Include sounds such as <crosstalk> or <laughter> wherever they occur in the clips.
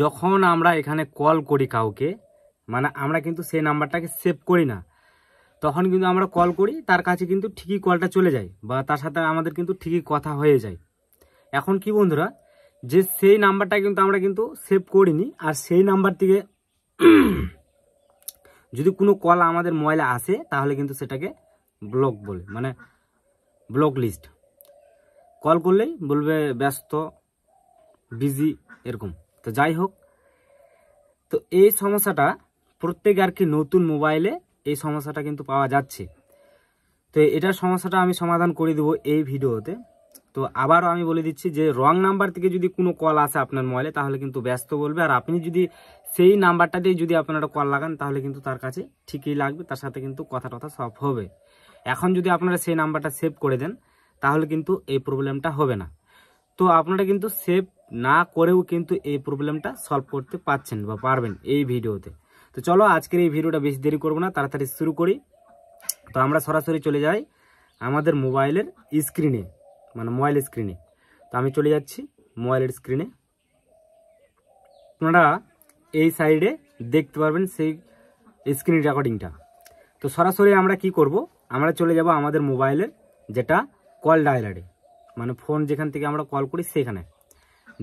যখন আমরা এখানে কল করি কাউকে মানে আমরা কিন্তু সেই নাম্বারটাকে সেভ করি না তখন কিন্তু আমরা কল করি তার কাছে কিন্তু ঠিকই কলটা চলে যায় বা তার সাথে আমাদের কিন্তু ঠিকই কথা হয়ে যায় এখন কি বন্ধুরা যে সেই নাম্বারটা কিন্তু আমরা কিন্তু সেভ করিনি আর সেই নাম্বার থেকে <clears throat> যদি কোনো কল আমাদের মোবাইলে আসে তাহলে কিন্তু সেটাকে ব্লক বলে মানে ব্লক লিস্ট কল করলেই বলবে ব্যস্ত বিজি এরকম তো যাই হোক তো এই সমস্যাটা প্রত্যেক আর কি নতুন মোবাইলে এই সমস্যাটা কিন্তু পাওয়া যাচ্ছে তো এটার সমস্যাটা আমি সমাধান করে দেবো এই ভিডিওতে তো আবারও আমি বলে দিচ্ছি যে রং নাম্বার থেকে যদি কোনো কল আসে আপনার মোবাইলে তাহলে কিন্তু ব্যস্ত বলবে আর আপনি যদি সেই নাম্বারটা দিয়ে যদি আপনারা কল লাগান তাহলে কিন্তু তার কাছে ঠিকই লাগবে তার সাথে কিন্তু কথা টথা সব হবে এখন যদি আপনারা সেই নাম্বারটা সেভ করে দেন তাহলে কিন্তু এই প্রবলেমটা হবে না তো আপনারা কিন্তু সেভ না করেও কিন্তু এই প্রবলেমটা সলভ করতে পাচ্ছেন বা পারবেন এই ভিডিওতে তো চলো আজকের এই ভিডিওটা বেশি দেরি করবো না তাড়াতাড়ি শুরু করি তো আমরা সরাসরি চলে যাই আমাদের মোবাইলের স্ক্রিনে মানে মোবাইল স্ক্রিনে তো আমি চলে যাচ্ছি মোবাইলের স্ক্রিনে আপনারা এই সাইডে দেখতে পারবেন সেই স্ক্রিন রেকর্ডিংটা তো সরাসরি আমরা কি করব আমরা চলে যাব আমাদের মোবাইলের যেটা কল ডায়লারে মানে ফোন যেখান থেকে আমরা কল করি সেখানে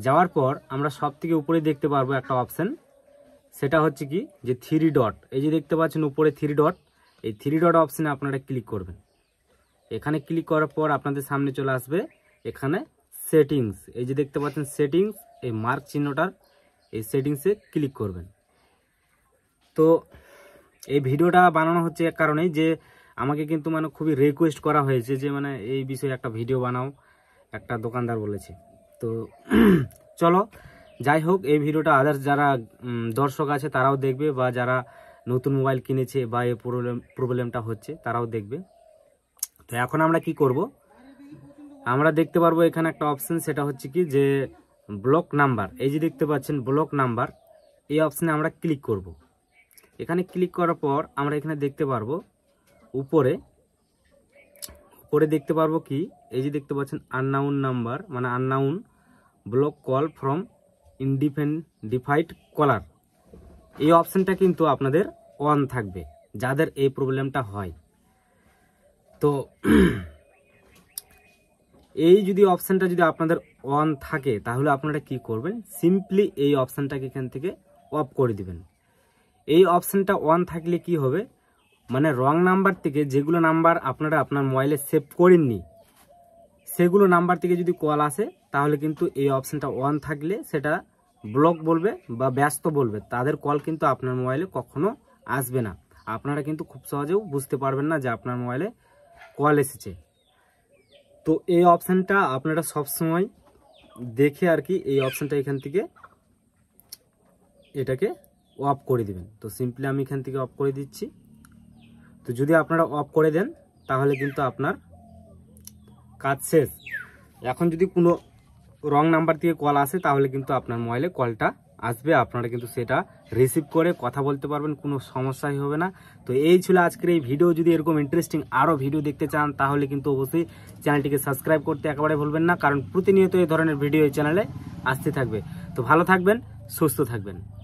যাওয়ার পর আমরা সব থেকে উপরে দেখতে পারবো একটা অপশান সেটা হচ্ছে কি যে থ্রি ডট এই যে দেখতে পাচ্ছেন উপরে থ্রি ডট এই থ্রি ডট অপশানে আপনারা ক্লিক করবেন এখানে ক্লিক করার পর আপনাদের সামনে চলে আসবে এখানে সেটিংস এই যে দেখতে পাচ্ছেন সেটিংস এই মার্ক চিহ্নটার এই সেটিংসে ক্লিক করবেন তো এই ভিডিওটা বানানো হচ্ছে এক কারণেই যে আমাকে কিন্তু মানে খুবই রিকোয়েস্ট করা হয়েছে যে মানে এই বিষয়ে একটা ভিডিও বানাও একটা দোকানদার বলেছে তো <clears throat> চলো যাই হোক এই ভিডিওটা আদার্স যারা দর্শক আছে তারাও দেখবে বা যারা নতুন মোবাইল কিনেছে বা এই প্রবলেম প্রবলেমটা হচ্ছে তারাও দেখবে তো এখন আমরা কি করব আমরা দেখতে পারবো এখানে একটা অপশান সেটা হচ্ছে কি যে ব্লক নাম্বার এই যে দেখতে পাচ্ছেন ব্লক নাম্বার এই অপশানে আমরা ক্লিক করব। এখানে ক্লিক করার পর আমরা এখানে দেখতে পারবো উপরে করে দেখতে পারবো কি এই যে দেখতে পাচ্ছেন আননাউন নাম্বার মানে unknown block call from unidentified caller এই অপশানটা কিন্তু আপনাদের অন থাকবে যাদের এই প্রবলেমটা হয় তো এই যদি অপশানটা যদি আপনাদের অন থাকে তাহলে আপনারা কি করবেন সিম্পলি এই অপশানটাকে এখান থেকে অফ করে দিবেন এই অপশানটা অন থাকলে কি হবে মানে রং নাম্বার থেকে যেগুলো নাম্বার আপনারা আপনার মোবাইলে সেভ করেননি সেগুলো নাম্বার থেকে যদি কল আসে তাহলে কিন্তু এই অপশানটা অন থাকলে সেটা ব্লক বলবে বা ব্যস্ত বলবে তাদের কল কিন্তু আপনার মোবাইলে কখনো আসবে না আপনারা কিন্তু খুব সহজেও বুঝতে পারবেন না যে আপনার মোবাইলে কল এসেছে তো এই অপশানটা আপনারা সবসময় দেখে আর কি এই অপশানটা এখান থেকে এটাকে অফ করে দিবেন তো সিম্পলি আমি এখান থেকে অফ করে দিচ্ছি তো যদি আপনারা অফ করে দেন তাহলে কিন্তু আপনার কাজ শেষ এখন যদি কোনো রং নাম্বার থেকে কল আসে তাহলে কিন্তু আপনার মোবাইলে কলটা আসবে আপনারা কিন্তু সেটা রিসিভ করে কথা বলতে পারবেন কোনো সমস্যাই হবে না তো এই ছিল আজকের এই ভিডিও যদি এরকম ইন্টারেস্টিং আরও ভিডিও দেখতে চান তাহলে কিন্তু অবশ্যই চ্যানেলটিকে সাবস্ক্রাইব করতে একেবারে ভুলবেন না কারণ প্রতিনিয়ত এই ধরনের ভিডিও এই চ্যানেলে আসতে থাকবে তো ভালো থাকবেন সুস্থ থাকবেন